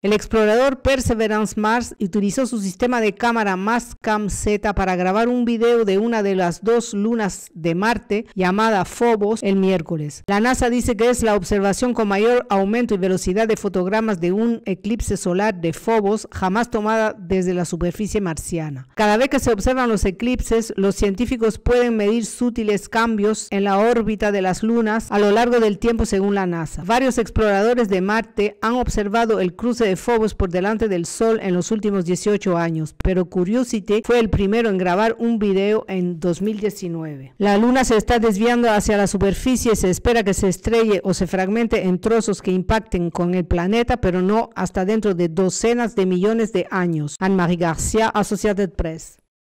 El explorador Perseverance Mars utilizó su sistema de cámara Mascam Z para grabar un video de una de las dos lunas de Marte llamada Phobos el miércoles. La NASA dice que es la observación con mayor aumento y velocidad de fotogramas de un eclipse solar de Phobos jamás tomada desde la superficie marciana. Cada vez que se observan los eclipses, los científicos pueden medir sutiles cambios en la órbita de las lunas a lo largo del tiempo según la NASA. Varios exploradores de Marte han observado el cruce de Phobos por delante del sol en los últimos 18 años, pero Curiosity fue el primero en grabar un video en 2019. La luna se está desviando hacia la superficie, y se espera que se estrelle o se fragmente en trozos que impacten con el planeta, pero no hasta dentro de docenas de millones de años. Ann marie Garcia, Associated Press.